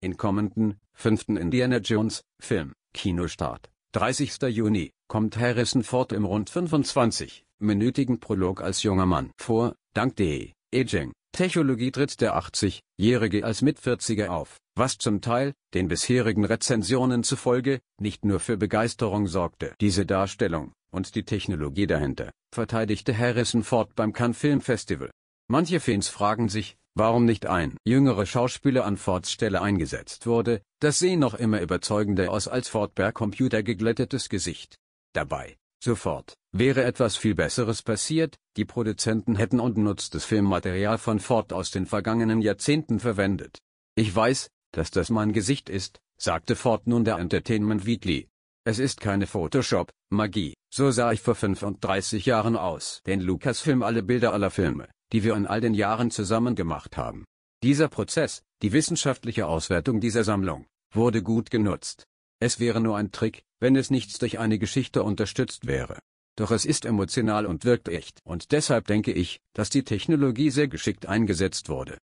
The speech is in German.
in kommenden, fünften Indiana Jones, Film, Kinostart, 30. Juni, kommt Harrison Ford im rund 25-minütigen Prolog als junger Mann vor, dank der Aging, Technologie tritt der 80-Jährige als Mitvierziger auf, was zum Teil, den bisherigen Rezensionen zufolge, nicht nur für Begeisterung sorgte. Diese Darstellung, und die Technologie dahinter, verteidigte Harrison Ford beim Cannes Film Festival. Manche Fans fragen sich, warum nicht ein jüngerer Schauspieler an Fords Stelle eingesetzt wurde, das sehen noch immer überzeugender aus als Ford per Computer geglättetes Gesicht. Dabei, sofort, wäre etwas viel Besseres passiert, die Produzenten hätten unnutztes Filmmaterial von Ford aus den vergangenen Jahrzehnten verwendet. Ich weiß, dass das mein Gesicht ist, sagte Ford nun der Entertainment Weekly. Es ist keine Photoshop-Magie, so sah ich vor 35 Jahren aus. Den Lucasfilm alle Bilder aller Filme, die wir in all den Jahren zusammen gemacht haben. Dieser Prozess, die wissenschaftliche Auswertung dieser Sammlung, wurde gut genutzt. Es wäre nur ein Trick, wenn es nichts durch eine Geschichte unterstützt wäre. Doch es ist emotional und wirkt echt. Und deshalb denke ich, dass die Technologie sehr geschickt eingesetzt wurde.